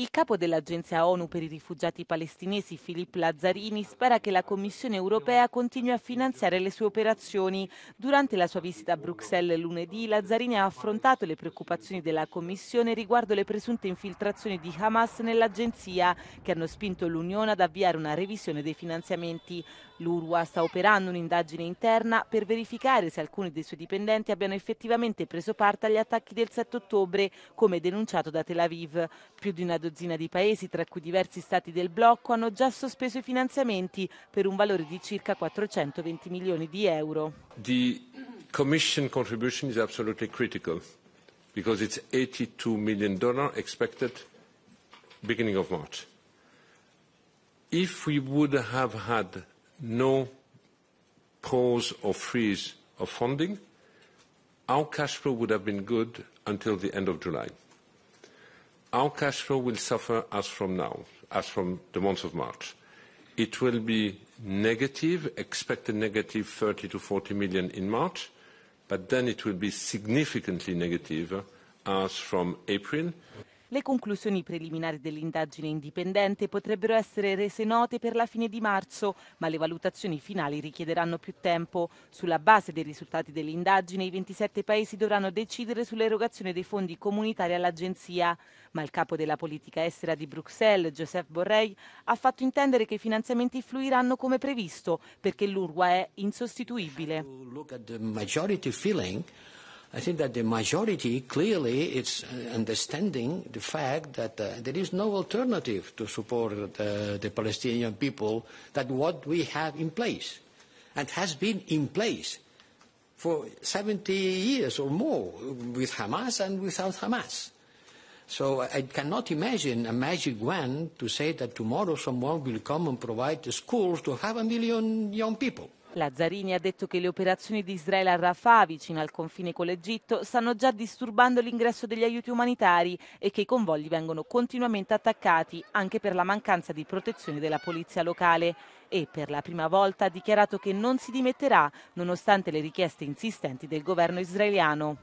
Il capo dell'Agenzia ONU per i rifugiati palestinesi, Filippo Lazzarini, spera che la Commissione europea continui a finanziare le sue operazioni. Durante la sua visita a Bruxelles lunedì, Lazzarini ha affrontato le preoccupazioni della Commissione riguardo le presunte infiltrazioni di Hamas nell'Agenzia, che hanno spinto l'Unione ad avviare una revisione dei finanziamenti. L'URWA sta operando un'indagine interna per verificare se alcuni dei suoi dipendenti abbiano effettivamente preso parte agli attacchi del 7 ottobre, come denunciato da Tel Aviv. Più di una dozzina di paesi, tra cui diversi stati del blocco, hanno già sospeso i finanziamenti per un valore di circa 420 milioni di euro. The Commission contribution is absolutely critical because it's 82 million dollars expected beginning of March. If we would have had no pause or freeze of funding, our cash flow would have been good until the end of July. Our cash flow will suffer as from now, as from the month of March. It will be negative, expected negative 30 million-40 million in March, but then it will be significantly negative as from April. Le conclusioni preliminari dell'indagine indipendente potrebbero essere rese note per la fine di marzo, ma le valutazioni finali richiederanno più tempo. Sulla base dei risultati dell'indagine, i 27 paesi dovranno decidere sull'erogazione dei fondi comunitari all'agenzia, ma il capo della politica estera di Bruxelles, Joseph Borrell, ha fatto intendere che i finanziamenti fluiranno come previsto, perché l'URWA è insostituibile. I think that the majority clearly is uh, understanding the fact that uh, there is no alternative to support uh, the Palestinian people than what we have in place and has been in place for 70 years or more with Hamas and without Hamas. So uh, I cannot imagine a magic wand to say that tomorrow someone will come and provide the schools to half a million young people. Lazzarini ha detto che le operazioni di Israele a Rafah, vicino al confine con l'Egitto, stanno già disturbando l'ingresso degli aiuti umanitari e che i convogli vengono continuamente attaccati anche per la mancanza di protezione della polizia locale e per la prima volta ha dichiarato che non si dimetterà nonostante le richieste insistenti del governo israeliano.